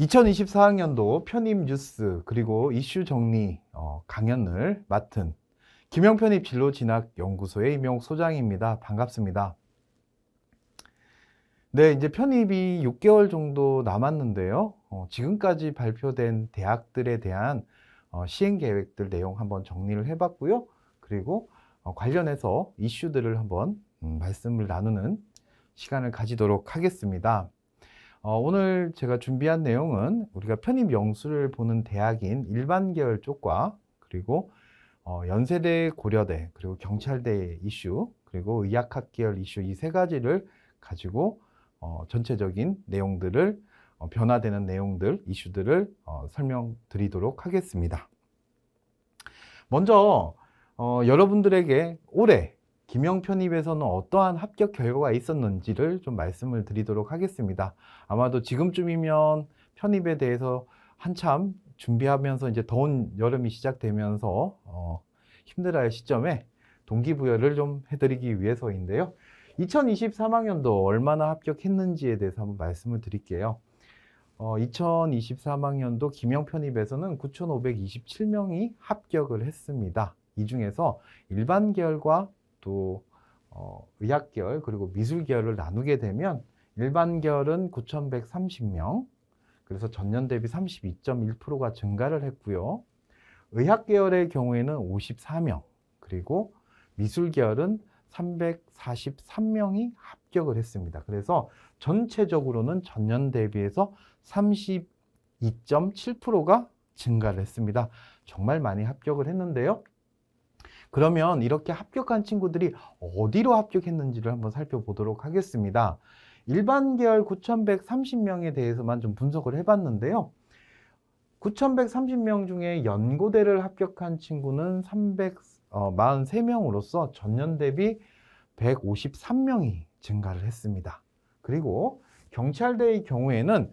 2024학년도 편입 뉴스 그리고 이슈 정리 어, 강연을 맡은 김영편입 진로진학연구소의 임용 소장입니다. 반갑습니다. 네, 이제 편입이 6개월 정도 남았는데요. 어, 지금까지 발표된 대학들에 대한 어, 시행 계획들 내용 한번 정리를 해봤고요. 그리고 어, 관련해서 이슈들을 한번 음, 말씀을 나누는 시간을 가지도록 하겠습니다. 어, 오늘 제가 준비한 내용은 우리가 편입 영수를 보는 대학인 일반 계열 쪽과 그리고 어, 연세대, 고려대, 그리고 경찰대 이슈, 그리고 의약학 계열 이슈 이 세 가지를 가지고 어, 전체적인 내용들을 어, 변화되는 내용들, 이슈들을 어, 설명드리도록 하겠습니다. 먼저 어, 여러분들에게 올해 김영 편입에서는 어떠한 합격 결과가 있었는지를 좀 말씀을 드리도록 하겠습니다. 아마도 지금쯤이면 편입에 대해서 한참 준비하면서 이제 더운 여름이 시작되면서 어, 힘들어할 시점에 동기부여를 좀 해드리기 위해서인데요. 2023학년도 얼마나 합격했는지에 대해서 한번 말씀을 드릴게요. 어, 2023학년도 김영 편입에서는 9,527명이 합격을 했습니다. 이 중에서 일반 계열과 또 어, 의학 계열 그리고 미술 계열을 나누게 되면 일반 계열은 9,130명, 그래서 전년 대비 32.1%가 증가를 했고요. 의학 계열의 경우에는 54명, 그리고 미술 계열은 343명이 합격을 했습니다. 그래서 전체적으로는 전년 대비해서 32.7%가 증가를 했습니다. 정말 많이 합격을 했는데요. 그러면 이렇게 합격한 친구들이 어디로 합격했는지를 한번 살펴보도록 하겠습니다. 일반 계열 9,130명에 대해서만 좀 분석을 해봤는데요. 9,130명 중에 연고대를 합격한 친구는 343명으로서 어, 전년 대비 153명이 증가를 했습니다. 그리고 경찰대의 경우에는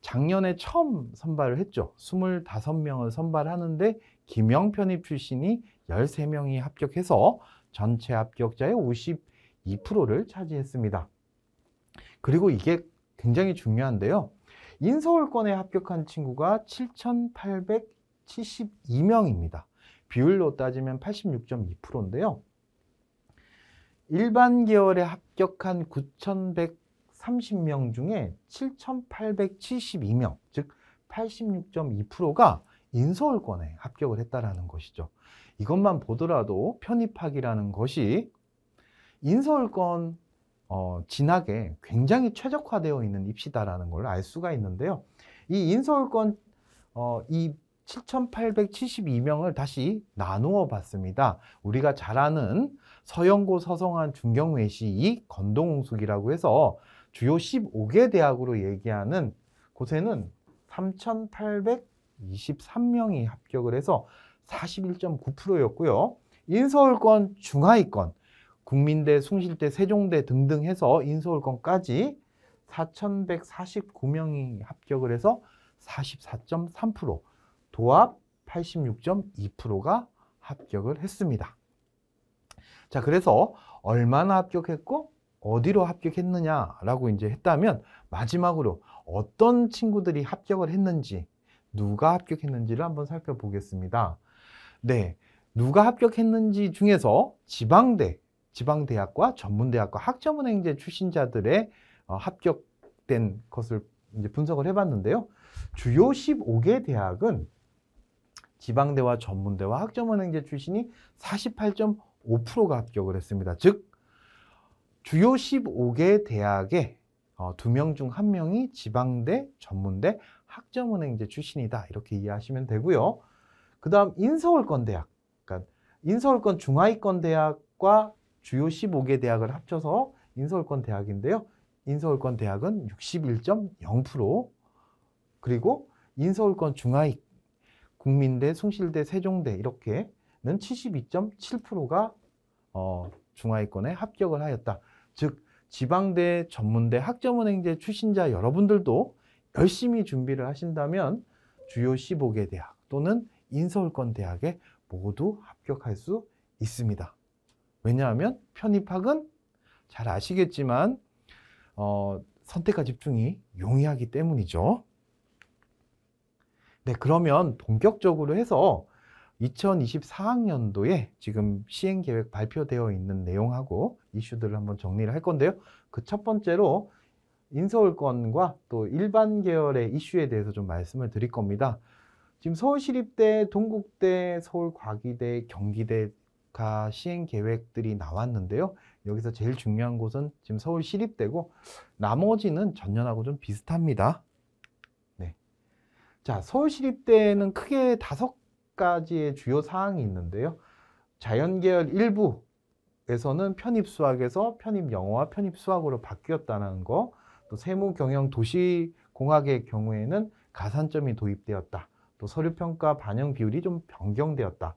작년에 처음 선발을 했죠. 25명을 선발하는데 김영 편입 출신이 13명이 합격해서 전체 합격자의 52%를 차지했습니다. 그리고 이게 굉장히 중요한데요. 인서울권에 합격한 친구가 7,872명입니다. 비율로 따지면 86.2%인데요. 일반 계열에 합격한 9,130명 중에 7,872명, 즉 86.2%가 인서울권에 합격을 했다는 것이죠. 이것만 보더라도 편입학이라는 것이 인서울권 어, 진학에 굉장히 최적화되어 있는 입시다라는 걸 알 수가 있는데요. 이 인서울권 어, 이 7,872명을 다시 나누어 봤습니다. 우리가 잘 아는 서영고, 서성한, 중경외시 이건동웅숙이라고 해서 주요 15개 대학으로 얘기하는 곳에는 3,823명이 합격을 해서 41.9%였고요. 인서울권, 중하위권, 국민대, 숭실대, 세종대 등등 해서 인서울권까지 4,149명이 합격을 해서 44.3%, 도합 86.2%가 합격을 했습니다. 자, 그래서 얼마나 합격했고 어디로 합격했느냐라고 이제 했다면 마지막으로 어떤 친구들이 합격을 했는지 누가 합격했는지를 한번 살펴보겠습니다. 네. 누가 합격했는지 중에서 지방대, 지방대학과 전문대학과 학점은행제 출신자들의 어, 합격된 것을 이제 분석을 해봤는데요. 주요 15개 대학은 지방대와 전문대와 학점은행제 출신이 48.5%가 합격을 했습니다. 즉, 주요 15개 대학의 어, 2명 중 1명이 지방대, 전문대, 학점은행제 출신이다. 이렇게 이해하시면 되고요. 그 다음 인서울권 대학. 그러니까 인서울권 중하위권 대학과 주요 15개 대학을 합쳐서 인서울권 대학인데요. 인서울권 대학은 61.0% 그리고 인서울권 중하위 국민대, 숭실대, 세종대 이렇게는 72.7%가 어, 중하위권에 합격을 하였다. 즉 지방대, 전문대, 학점은행제 출신자 여러분들도 열심히 준비를 하신다면 주요 15개 대학 또는 인서울권 대학에 모두 합격할 수 있습니다. 왜냐하면 편입학은 잘 아시겠지만 어, 선택과 집중이 용이하기 때문이죠. 네, 그러면 본격적으로 해서 2024학년도에 지금 시행 계획 발표되어 있는 내용하고 이슈들을 한번 정리를 할 건데요. 그 첫 번째로 인서울권과 또 일반 계열의 이슈에 대해서 좀 말씀을 드릴 겁니다. 지금 서울시립대, 동국대, 서울과기대, 경기대가 시행 계획들이 나왔는데요. 여기서 제일 중요한 곳은 지금 서울시립대고 나머지는 전년하고 좀 비슷합니다. 네. 자, 서울시립대는 크게 다섯 가지의 주요 사항이 있는데요. 자연계열 일부 에서는 편입 수학에서 편입 영어와 편입 수학으로 바뀌었다는 거, 또 세무 경영 도시 공학의 경우에는 가산점이 도입되었다. 또 서류 평가 반영 비율이 좀 변경되었다.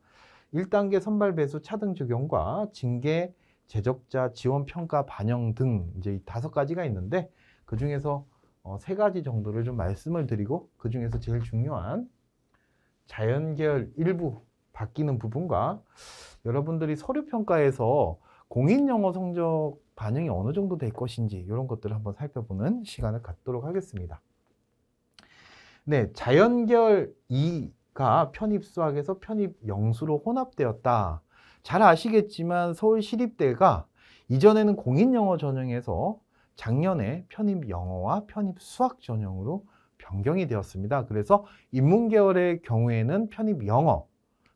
1단계 선발 배수 차등 적용과 징계 제적자 지원 평가 반영 등 이제 다섯 가지가 있는데 그 중에서 어, 세 가지 정도를 좀 말씀을 드리고 그 중에서 제일 중요한 자연계열 일부 바뀌는 부분과 여러분들이 서류 평가에서 공인 영어 성적 반영이 어느 정도 될 것인지 이런 것들을 한번 살펴보는 시간을 갖도록 하겠습니다. 네, 자연계열 2가 편입 수학에서 편입 영수로 혼합되었다. 잘 아시겠지만 서울 시립대가 이전에는 공인 영어 전형에서 작년에 편입 영어와 편입 수학 전형으로 변경이 되었습니다. 그래서 인문계열의 경우에는 편입 영어,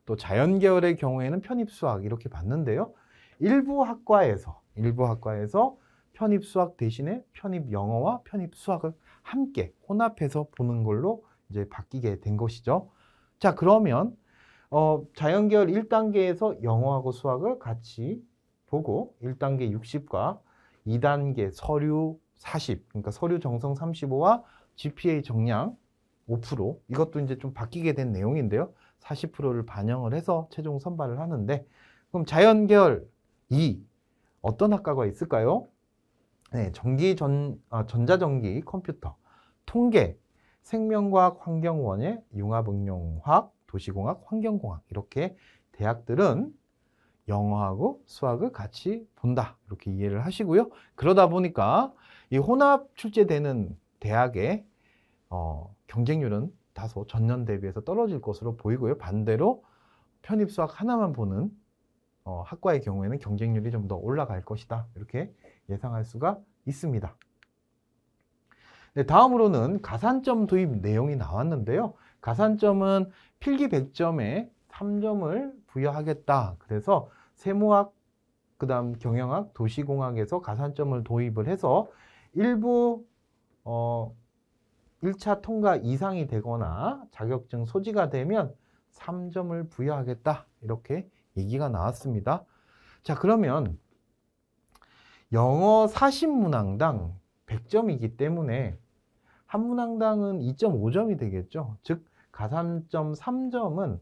또 자연계열의 경우에는 편입 수학 이렇게 봤는데요. 일부 학과에서 일부 학과에서 편입 수학 대신에 편입 영어와 편입 수학을 함께 혼합해서 보는 걸로 이제 바뀌게 된 것이죠. 자, 그러면 어, 자연계열 1단계에서 영어하고 수학을 같이 보고 1단계 60과 2단계 서류 40, 그러니까 서류 정성 35와 GPA 정량 5% 이것도 이제 좀 바뀌게 된 내용인데요. 40%를 반영을 해서 최종 선발을 하는데 그럼 자연계열 2 어떤 학과가 있을까요? 네, 전기 전 아, 전자전기 컴퓨터 통계, 생명과학, 환경원예, 융합응용학, 도시공학, 환경공학 이렇게 대학들은 영어하고 수학을 같이 본다 이렇게 이해를 하시고요. 그러다 보니까 이 혼합 출제되는 대학의 어, 경쟁률은 다소 전년 대비해서 떨어질 것으로 보이고요. 반대로 편입 수학 하나만 보는 어, 학과의 경우에는 경쟁률이 좀 더 올라갈 것이다 이렇게 예상할 수가 있습니다. 네, 다음으로는 가산점 도입 내용이 나왔는데요. 가산점은 필기 100점에 3점을 부여하겠다. 그래서 세무학, 그 다음 경영학, 도시공학에서 가산점을 도입을 해서 일부 어, 1차 통과 이상이 되거나 자격증 소지가 되면 3점을 부여하겠다. 이렇게 얘기가 나왔습니다. 자 그러면 영어 40문항당 100점이기 때문에 한 문항당은 2.5점이 되겠죠. 즉 가산점 3점은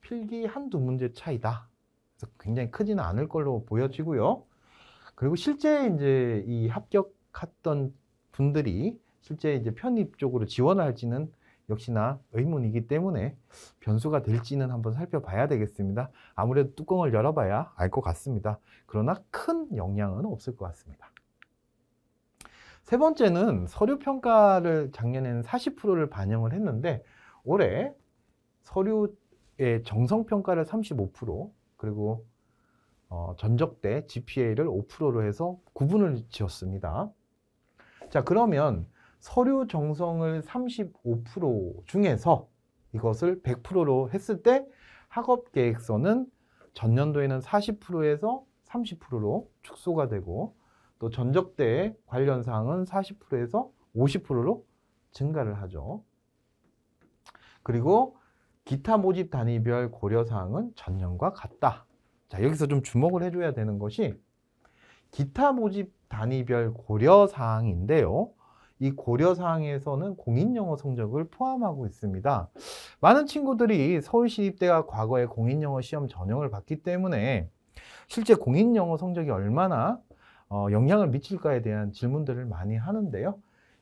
필기 한두 문제 차이다. 그래서 굉장히 크지는 않을 걸로 보여지고요. 그리고 실제 이제 이 합격했던 분들이 실제 이제 편입 쪽으로 지원할지는 역시나 의문이기 때문에 변수가 될지는 한번 살펴봐야 되겠습니다. 아무래도 뚜껑을 열어봐야 알 것 같습니다. 그러나 큰 영향은 없을 것 같습니다. 세 번째는 서류 평가를 작년에는 40%를 반영을 했는데 올해 서류의 정성 평가를 35% 그리고 어, 전적대 GPA를 5%로 해서 구분을 지었습니다. 자 그러면 서류 정성을 35% 중에서 이것을 100%로 했을 때 학업 계획서는 전년도에는 40%에서 30%로 축소가 되고 또전적대 관련 사항은 40%에서 50%로 증가를 하죠. 그리고 기타 모집 단위별 고려 사항은 전년과 같다. 자, 여기서 좀 주목을 해줘야 되는 것이 기타 모집 단위별 고려 사항인데요. 이 고려 사항에서는 공인 영어 성적을 포함하고 있습니다. 많은 친구들이 서울시립대가 과거에 공인 영어 시험 전형을 봤기 때문에 실제 공인 영어 성적이 얼마나 어, 영향을 미칠까에 대한 질문들을 많이 하는데요.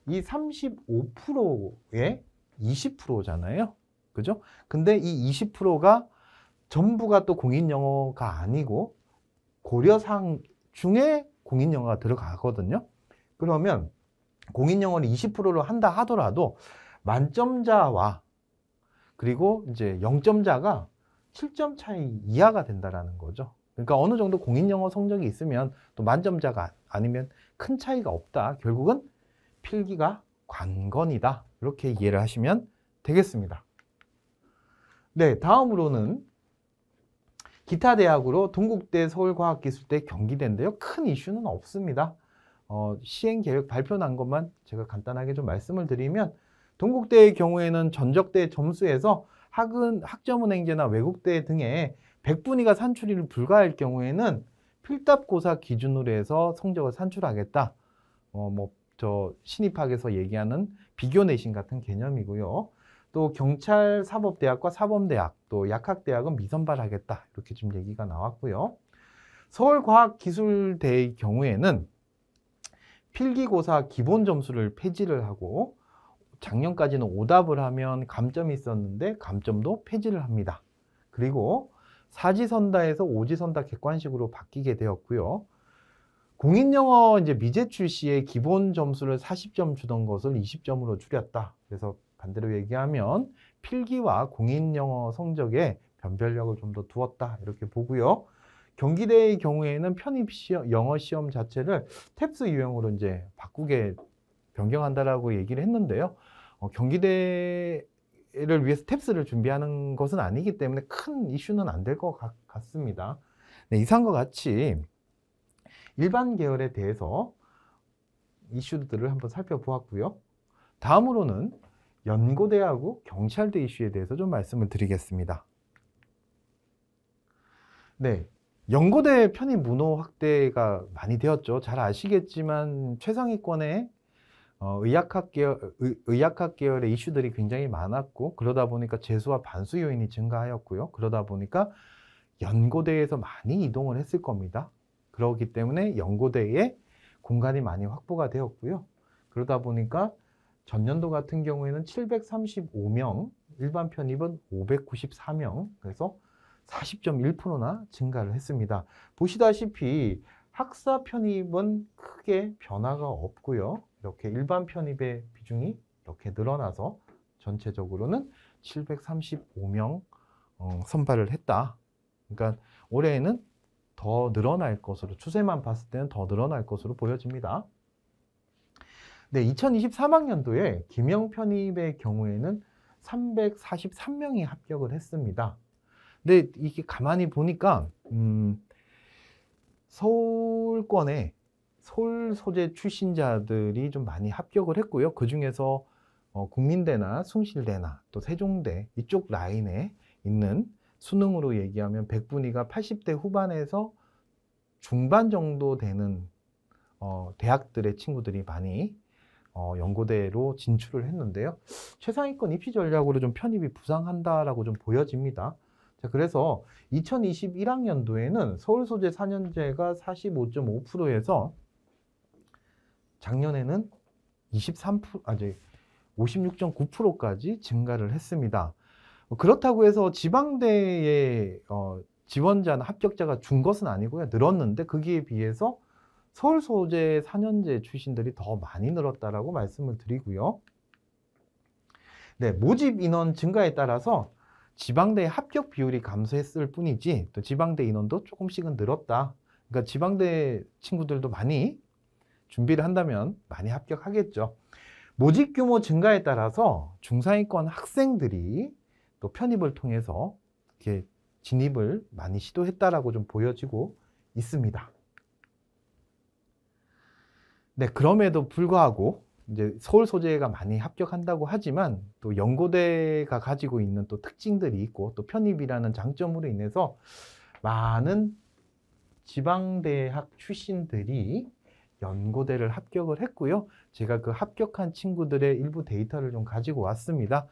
이 35%에 20%잖아요. 그죠? 근데 이 20%가 전부가 또 공인 영어가 아니고 고려상 중에 공인 영어가 들어가거든요. 그러면 공인 영어를 20%로 한다 하더라도 만점자와 그리고 이제 0점자가 7점 차이 이하가 된다라는 거죠. 그러니까 어느 정도 공인 영어 성적이 있으면 또 만점자가 아니면 큰 차이가 없다. 결국은 필기가 관건이다. 이렇게 이해를 하시면 되겠습니다. 네, 다음으로는 기타 대학으로 동국대 서울과학기술대 경기대인데요. 큰 이슈는 없습니다. 어, 시행 계획 발표 난 것만 제가 간단하게 좀 말씀을 드리면 동국대의 경우에는 전적대 점수에서 학은 학점은행제나 외국대 등의 백분위가 산출일을 불가할 경우에는 필답고사 기준으로 해서 성적을 산출하겠다. 어, 뭐, 저, 신입학에서 얘기하는 비교 내신 같은 개념이고요. 또 경찰 사법대학과 사범대학, 또 약학대학은 미선발하겠다. 이렇게 좀 얘기가 나왔고요. 서울과학기술대의 경우에는 필기고사 기본 점수를 폐지를 하고 작년까지는 오답을 하면 감점이 있었는데 감점도 폐지를 합니다. 그리고 사지선다에서 오지선다 객관식으로 바뀌게 되었고요. 공인영어 이제 미제 출시의 기본 점수를 40점 주던 것을 20점으로 줄였다. 그래서 반대로 얘기하면 필기와 공인영어 성적에 변별력을 좀 더 두었다. 이렇게 보고요. 경기대의 경우에는 편입 시험, 영어 시험 자체를 탭스 유형으로 이제 바꾸게 변경한다라고 얘기를 했는데요. 어, 경기대 를 위해서 탭스를 준비하는 것은 아니기 때문에 큰 이슈는 안 될 것 같습니다. 네, 이상과 같이 일반 계열에 대해서 이슈들을 한번 살펴보았고요. 다음으로는 연고대하고 경찰대 이슈에 대해서 좀 말씀을 드리겠습니다. 네. 연고대 편입 문호 확대가 많이 되었죠. 잘 아시겠지만 최상위권의 어, 의약학 계열, 의, 학학 계열의 이슈들이 굉장히 많았고 그러다 보니까 재수와 반수 요인이 증가하였고요. 그러다 보니까 연고대에서 많이 이동을 했을 겁니다. 그러기 때문에 연고대에 공간이 많이 확보가 되었고요. 그러다 보니까 전년도 같은 경우에는 735명, 일반 편입은 594명, 그래서 40.1%나 증가를 했습니다. 보시다시피 학사 편입은 크게 변화가 없고요. 이렇게 일반 편입의 비중이 이렇게 늘어나서 전체적으로는 735명 어, 선발을 했다. 그러니까 올해에는 더 늘어날 것으로 추세만 봤을 때는 더 늘어날 것으로 보여집니다. 네, 2023학년도에 김영 편입의 경우에는 343명이 합격을 했습니다. 근데 이게 가만히 보니까 음, 서울권에 서울 소재 출신자들이 좀 많이 합격을 했고요. 그 중에서 어, 국민대나 숭실대나 또 세종대 이쪽 라인에 있는 수능으로 얘기하면 백분위가 80대 후반에서 중반 정도 되는 어, 대학들의 친구들이 많이 어, 연고대로 진출을 했는데요. 최상위권 입시 전략으로 좀 편입이 부상한다라고 좀 보여집니다. 자, 그래서 2021학년도에는 서울 소재 4년제가 45.5%에서 작년에는 23% 아니 56.9%까지 증가를 했습니다. 그렇다고 해서 지방대의 어, 지원자나 합격자가 준 것은 아니고요. 늘었는데 거기에 비해서 서울 소재 4년제 출신들이 더 많이 늘었다라고 말씀을 드리고요. 네, 모집 인원 증가에 따라서 지방대의 합격 비율이 감소했을 뿐이지 또 지방대 인원도 조금씩은 늘었다. 그러니까 지방대 친구들도 많이 준비를 한다면 많이 합격하겠죠. 모집 규모 증가에 따라서 중상위권 학생들이 또 편입을 통해서 이렇게 진입을 많이 시도했다라고 좀 보여지고 있습니다. 네, 그럼에도 불구하고 이제 서울 소재가 많이 합격한다고 하지만 또 연고대가 가지고 있는 또 특징들이 있고 또 편입이라는 장점으로 인해서 많은 지방대학 출신들이 연고대를 합격을 했고요. 제가 그 합격한 친구들의 일부 데이터를 좀 가지고 왔습니다.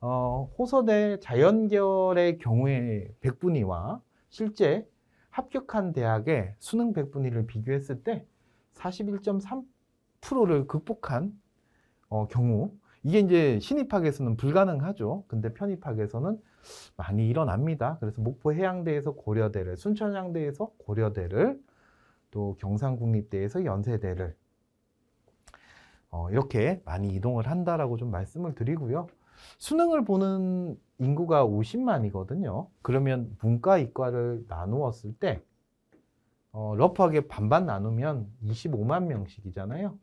어, 호서대 자연결의 경우에 백분위와 실제 합격한 대학의 수능 백분위를 비교했을 때41.3% 프로를 극복한 어, 경우 이게 이제 신입학에서는 불가능하죠. 근데 편입학에서는 많이 일어납니다. 그래서 목포 해양대에서 고려대를, 순천향대에서 고려대를, 또 경상국립대에서 연세대를 어, 이렇게 많이 이동을 한다라고 좀 말씀을 드리고요. 수능을 보는 인구가 50만이거든요. 그러면 문과 이과를 나누었을 때 어, 러프하게 반반 나누면 25만 명씩이잖아요.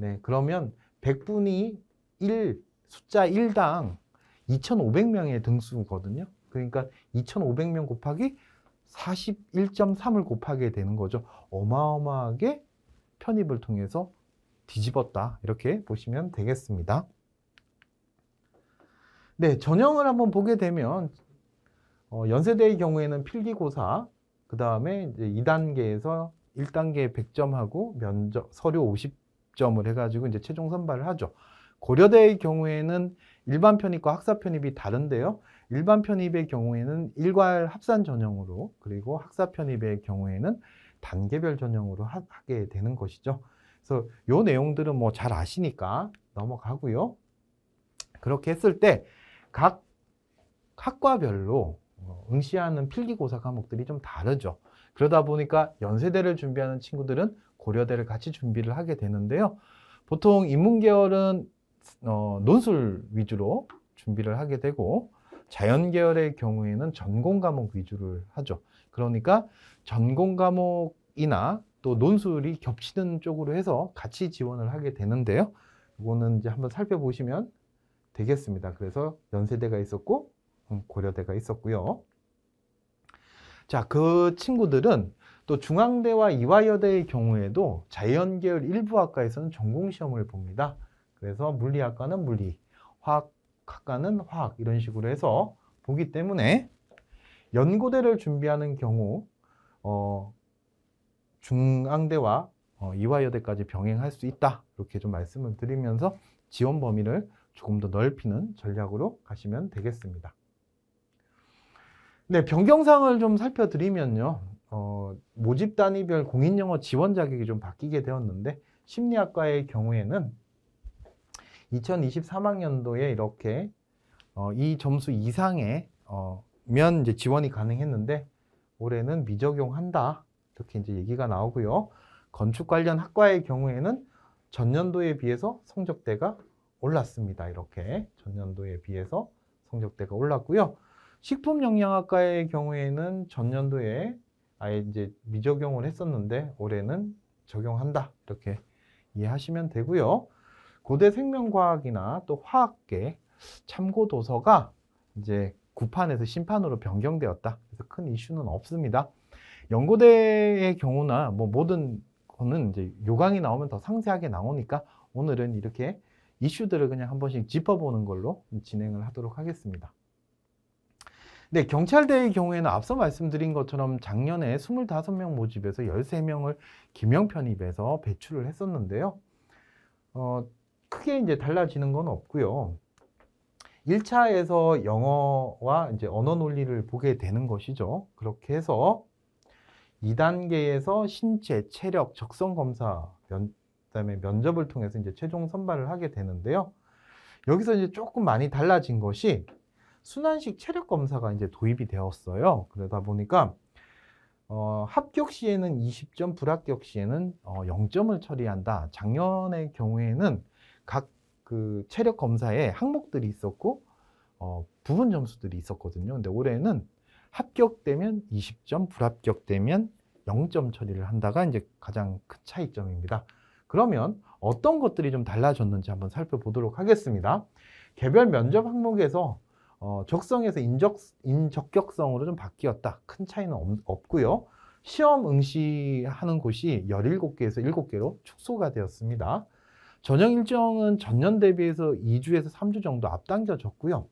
네, 그러면 100분이 1, 숫자 1당 2,500명의 등수거든요. 그러니까 2,500명 곱하기 41.3을 곱하게 되는 거죠. 어마어마하게 편입을 통해서 뒤집었다. 이렇게 보시면 되겠습니다. 네, 전형을 한번 보게 되면 어, 연세대의 경우에는 필기고사, 그 다음에 2단계에서 1단계 100점하고 면접, 서류 50점 접점을 해가지고 이제 최종 선발을 하죠. 고려대의 경우에는 일반 편입과 학사 편입이 다른데요. 일반 편입의 경우에는 일괄 합산 전형으로 그리고 학사 편입의 경우에는 단계별 전형으로 하, 게 되는 것이죠. 그래서 요 내용들은 뭐 잘 아시니까 넘어가고요. 그렇게 했을 때 각 학과별로 어, 응시하는 필기고사 과목들이 좀 다르죠. 그러다 보니까 연세대를 준비하는 친구들은 고려대를 같이 준비를 하게 되는데요. 보통 인문계열은 어, 논술 위주로 준비를 하게 되고 자연계열의 경우에는 전공 과목 위주를 하죠. 그러니까 전공 과목이나 또 논술이 겹치는 쪽으로 해서 같이 지원을 하게 되는데요. 이거는 이제 한번 살펴보시면 되겠습니다. 그래서 연세대가 있었고 음, 고려대가 있었고요. 자, 그 친구들은 또 중앙대와 이화여대의 경우에도 자연계열 일부 학과에서는 전공시험을 봅니다. 그래서 물리학과는 물리, 화학학과는 화학 이런 식으로 해서 보기 때문에 연고대를 준비하는 경우 어, 중앙대와 어, 이화여대까지 병행할 수 있다 이렇게 좀 말씀을 드리면서 지원 범위를 조금 더 넓히는 전략으로 가시면 되겠습니다. 네, 변경사항을 좀 살펴드리면요. 어, 모집 단위별 공인 영어 지원 자격이 좀 바뀌게 되었는데 심리학과의 경우에는 2023학년도에 이렇게 어, 이 점수 이상의 어, 면 이제 지원이 가능했는데 올해는 미적용한다 이렇게 이제 얘기가 나오고요. 건축 관련 학과의 경우에는 전년도에 비해서 성적대가 올랐습니다. 이렇게 전년도에 비해서 성적대가 올랐고요. 식품영양학과의 경우에는 전년도에 아예 이제 미적용을 했었는데 올해는 적용한다 이렇게 이해하시면 되고요. 고대 생명과학이나 또 화학계 참고 도서가 이제 구판에서 심판으로 변경되었다. 그래서 큰 이슈는 없습니다. 연고대의 경우나 뭐 모든 거는 이제 요강이 나오면 더 상세하게 나오니까 오늘은 이렇게 이슈들을 그냥 한 번씩 짚어보는 걸로 진행을 하도록 하겠습니다. 네, 경찰대의 경우에는 앞서 말씀드린 것처럼 작년에 25명 모집에서 13명을 김영 편입에서 배출을 했었는데요. 어, 크게 이제 달라지는 건 없고요. 1차에서 영어와 이제 언어 논리를 보게 되는 것이죠. 그렇게 해서 2단계에서 신체, 체력, 적성 검사, 면, 그다음에 면접을 통해서 이제 최종 선발을 하게 되는데요. 여기서 이제 조금 많이 달라진 것이 순환식 체력 검사가 이제 도입이 되었어요. 그러다 보니까 어, 합격 시에는 20점, 불합격 시에는 어, 0점을 처리한다. 작년의 경우에는 각 그 체력 검사에 항목들이 있었고 어, 부분 점수들이 있었거든요. 근데 올해는 합격되면 20점, 불합격되면 0점 처리를 한다가 이제 가장 큰 차이점입니다. 그러면 어떤 것들이 좀 달라졌는지 한번 살펴보도록 하겠습니다. 개별 면접 항목에서 어, 적성에서 인적, 인적격성으로 좀 바뀌었다. 큰 차이는 없, 고요 시험 응시하는 곳이 17개에서 7개로 축소가 되었습니다. 전형 일정은 전년 대비해서 2주에서 3주 정도 앞당겨졌고요.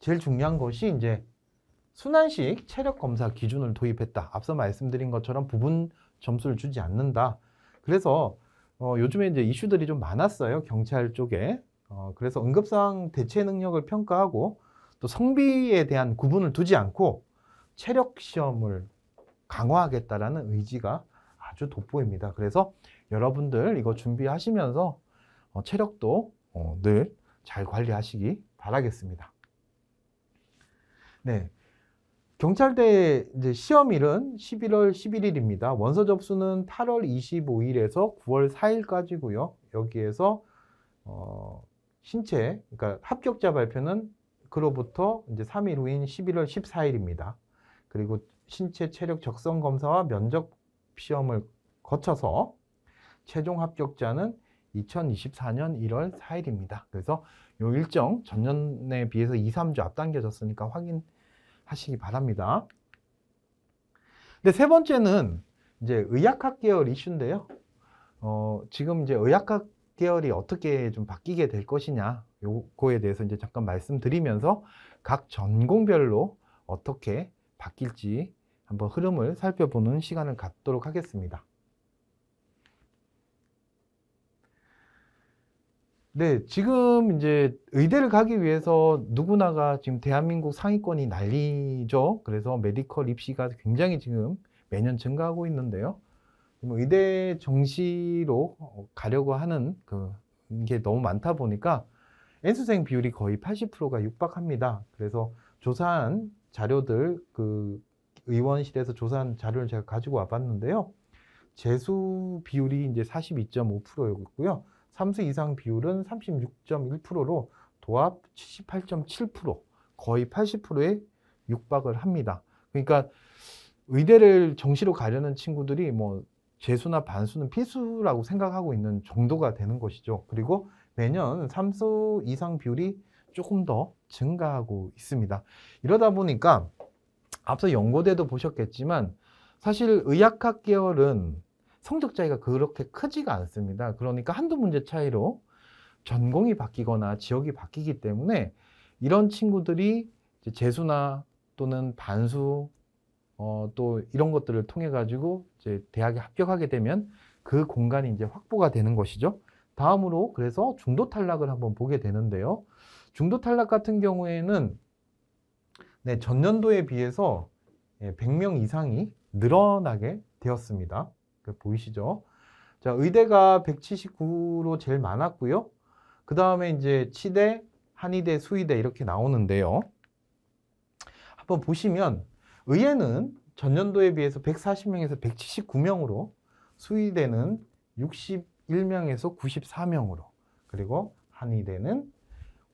제일 중요한 것이 이제 순환식 체력 검사 기준을 도입했다. 앞서 말씀드린 것처럼 부분 점수를 주지 않는다. 그래서 어, 요즘에 이제 이슈들이 좀 많았어요. 경찰 쪽에 어, 그래서 응급상 대체 능력을 평가하고 또 성비에 대한 구분을 두지 않고 체력 시험을 강화하겠다라는 의지가 아주 돋보입니다. 그래서 여러분들 이거 준비하시면서 어, 체력도 어, 늘잘 관리하시기 바라겠습니다. 네. 경찰대 이제 시험일은 11월 11일입니다. 원서 접수는 8월 25일에서 9월 4일까지고요. 여기에서 어, 신체, 그러니까 합격자 발표는 그로부터 이제 3일 후인 11월 14일입니다. 그리고 신체 체력 적성 검사와 면접 시험을 거쳐서 최종 합격자는 2024년 1월 4일입니다. 그래서 요 일정 전년에 비해서 2, 3주 앞당겨졌으니까 확인하시기 바랍니다. 근데 세 번째는 이제 의약학 계열 이슈인데요. 어, 지금 이제 의약학 계열이 어떻게 좀 바뀌게 될 것이냐 요거에 대해서 이제 잠깐 말씀드리면서 각 전공별로 어떻게 바뀔지 한번 흐름을 살펴보는 시간을 갖도록 하겠습니다. 네, 지금 이제 의대를 가기 위해서 누구나가 지금 대한민국 상위권이 난리죠. 그래서 메디컬 입시가 굉장히 지금 매년 증가하고 있는데요. 뭐 의대 정시로 가려고 하는 그게 너무 많다 보니까 N수생 비율이 거의 80%가 육박합니다. 그래서 조사한 자료들 그 의원실에서 조사한 자료를 제가 가지고 와봤는데요. 재수 비율이 이제 42.5%였고요. 삼수 이상 비율은 36.1%로 도합 78.7% 거의 80%에 육박을 합니다. 그러니까 의대를 정시로 가려는 친구들이 뭐 재수나 반수는 필수라고 생각하고 있는 정도가 되는 것이죠. 그리고 매년 3수 이상 비율이 조금 더 증가하고 있습니다. 이러다 보니까 앞서 연고대도 보셨겠지만 사실 의학학 계열은 성적 차이가 그렇게 크지가 않습니다. 그러니까 한두 문제 차이로 전공이 바뀌거나 지역이 바뀌기 때문에 이런 친구들이 재수나 또는 반수 어, 또 이런 것들을 통해 가지고 이제 대학에 합격하게 되면 그 공간이 이제 확보가 되는 것이죠. 다음으로 그래서 중도 탈락을 한번 보게 되는데요. 중도 탈락 같은 경우에는 네, 전년도에 비해서 100명 예, 이상이 늘어나게 되었습니다. 그 보이시죠? 자, 의대가 179로 제일 많았고요. 그 다음에 이제 치대, 한의대, 수의대 이렇게 나오는데요. 한번 보시면 의회는 전년도에 비해서 140명에서 179명으로 수의대는 61명에서 94명으로 그리고 한의대는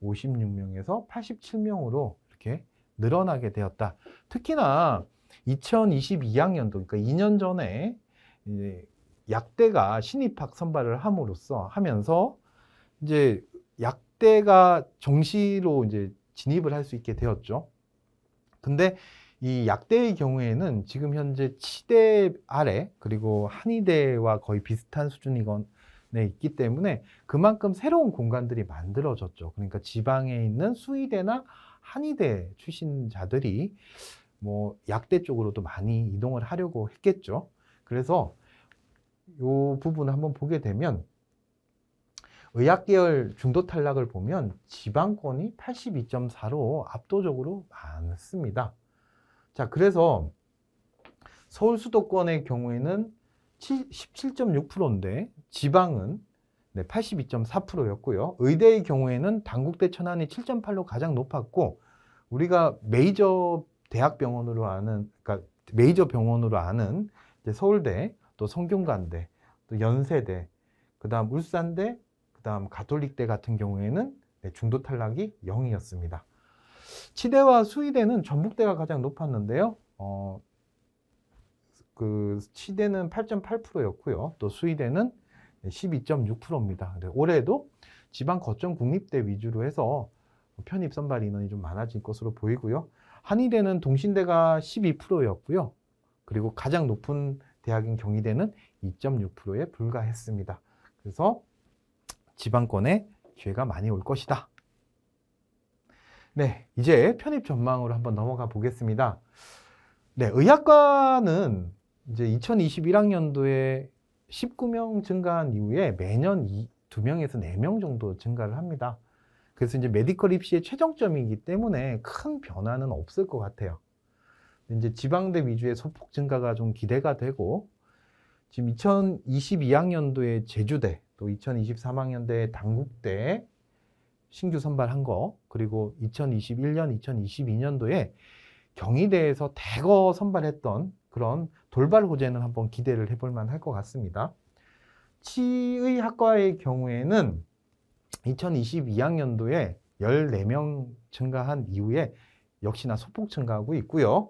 56명에서 87명으로 이렇게 늘어나게 되었다. 특히나 2022학년도 그러니까 2년 전에 약대가 신입학 선발을 함으로써 하면서 이제 약대가 정시로 이제 진입을 할 수 있게 되었죠. 근데 이 약대의 경우에는 지금 현재 치대 아래 그리고 한의대와 거의 비슷한 수준이건 에 있기 때문에 그만큼 새로운 공간들이 만들어졌죠. 그러니까 지방에 있는 수의대나 한의대 출신자들이 뭐 약대 쪽으로도 많이 이동을 하려고 했겠죠. 그래서 요 부분을 한번 보게 되면 의학계열 중도 탈락을 보면 지방권이 82.4로 압도적으로 많습니다. 자, 그래서 서울 수도권의 경우에는 17.6%인데 지방은 네, 82.4%였고요. 의대의 경우에는 당국대 천안이 7.8로 가장 높았고 우리가 메이저 대학병원으로 아는 그러니까 메이저 병원으로 아는 이제 서울대, 또 성균관대, 또 연세대, 그다음 울산대, 그다음 가톨릭대 같은 경우에는 네, 중도 탈락이 0이었습니다. 치대와 수의대는 전북대가 가장 높았는데요. 어, 그 치대는 8.8%였고요. 또 수의대는 12.6%입니다. 올해도 지방 거점 국립대 위주로 해서 편입 선발 인원이 좀 많아질 것으로 보이고요. 한의대는 동신대가 12%였고요. 그리고 가장 높은 대학인 경희대는 2.6%에 불과했습니다. 그래서 지방권에 기회가 많이 올 것이다. 네, 이제 편입 전망으로 한번 넘어가 보겠습니다. 네, 의학과는 이제 2021학년도에 19명 증가한 이후에 매년 2명에서 4명 정도 증가를 합니다. 그래서 이제 메디컬 입시의 최정점이기 때문에 큰 변화는 없을 것 같아요. 이제 지방대 위주의 소폭 증가가 좀 기대가 되고 지금 2022학년도에 제주대, 또 2023학년도에 당국대, 신규 선발한 거 그리고 2021년, 2022년도에 경희대에서 대거 선발했던 그런 돌발 호재는 한번 기대를 해볼 만할 것 같습니다. 치의학과의 경우에는 2022학년도에 14명 증가한 이후에 역시나 소폭 증가하고 있고요.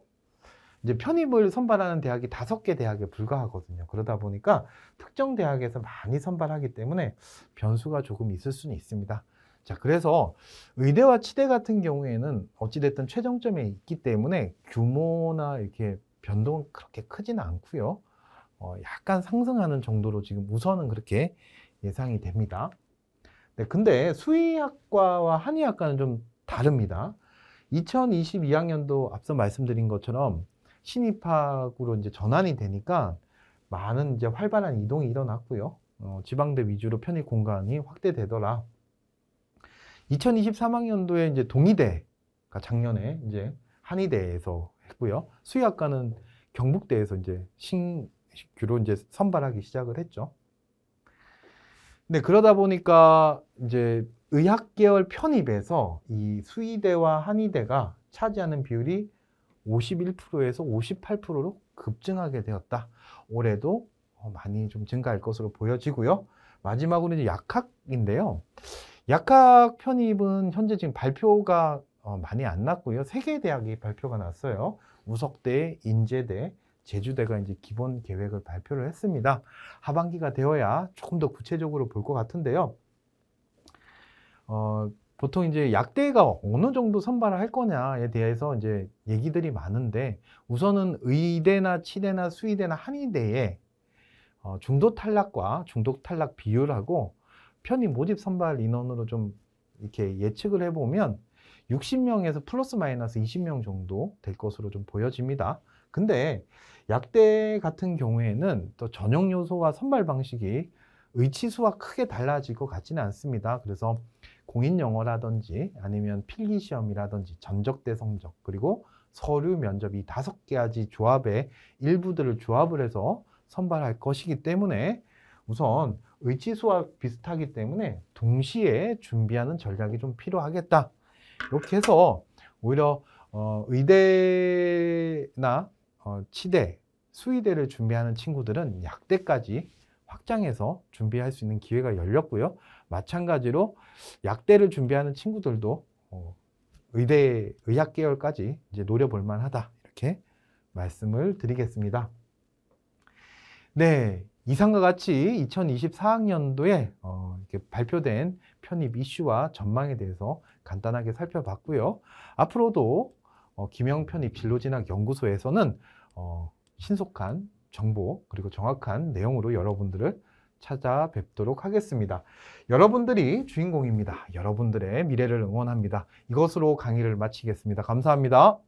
이제 편입을 선발하는 대학이 다섯 개 대학에 불과하거든요. 그러다 보니까 특정 대학에서 많이 선발하기 때문에 변수가 조금 있을 수는 있습니다. 자, 그래서 의대와 치대 같은 경우에는 어찌됐든 최정점에 있기 때문에 규모나 이렇게 변동은 그렇게 크지는 않고요. 어, 약간 상승하는 정도로 지금 우선은 그렇게 예상이 됩니다. 네, 근데 수의학과와 한의학과는 좀 다릅니다. 2022학년도 앞서 말씀드린 것처럼 신입학으로 이제 전환이 되니까 많은 이제 활발한 이동이 일어났고요. 어, 지방대 위주로 편입 공간이 확대되더라. 2023학년도에 이제 동의대가 작년에 이제 한의대에서 했고요. 수의학과는 경북대에서 이제 신규로 이제 선발하기 시작을 했죠. 근 그러다 보니까 이제 의학 계열 편입에서 이 수의대와 한의대가 차지하는 비율이 51%에서 58%로 급증하게 되었다. 올해도 어, 많이 좀 증가할 것으로 보여지고요. 마지막으로 이제 약학인데요. 약학 편입은 현재 지금 발표가 어, 많이 안 났고요. 세개 대학이 발표가 났어요. 우석대, 인제대, 제주대가 이제 기본 계획을 발표를 했습니다. 하반기가 되어야 조금 더 구체적으로 볼 것 같은데요. 어, 보통 이제 약대가 어느 정도 선발을 할 거냐에 대해서 이제 얘기들이 많은데 우선은 의대나 치대나 수의대나 한의대에 어, 중도 탈락과 중독 탈락 비율하고 편입 모집 선발 인원으로 좀 이렇게 예측을 해보면 60명에서 플러스 마이너스 20명 정도 될 것으로 좀 보여집니다. 근데 약대 같은 경우에는 또 전형 요소와 선발 방식이 의치수와 크게 달라질 것 같지는 않습니다. 그래서 공인 영어라든지 아니면 필기 시험이라든지 전적대 성적 그리고 서류 면접 이 다섯 가지 조합의 일부들을 조합을 해서 선발할 것이기 때문에 우선 의치수와 비슷하기 때문에 동시에 준비하는 전략이 좀 필요하겠다. 이렇게 해서 오히려 어, 의대나 어, 치대, 수의대를 준비하는 친구들은 약대까지 확장해서 준비할 수 있는 기회가 열렸고요. 마찬가지로 약대를 준비하는 친구들도 어, 의대 의학 계열까지 이제 노려볼 만하다 이렇게 말씀을 드리겠습니다. 네, 이상과 같이 2024학년도에 어, 이렇게 발표된 편입 이슈와 전망에 대해서 간단하게 살펴봤고요. 앞으로도 어, 김영편 입진로진학연구소에서는 어, 신속한 정보 그리고 정확한 내용으로 여러분들을 찾아뵙도록 하겠습니다. 여러분들이 주인공입니다. 여러분들의 미래를 응원합니다. 이것으로 강의를 마치겠습니다. 감사합니다.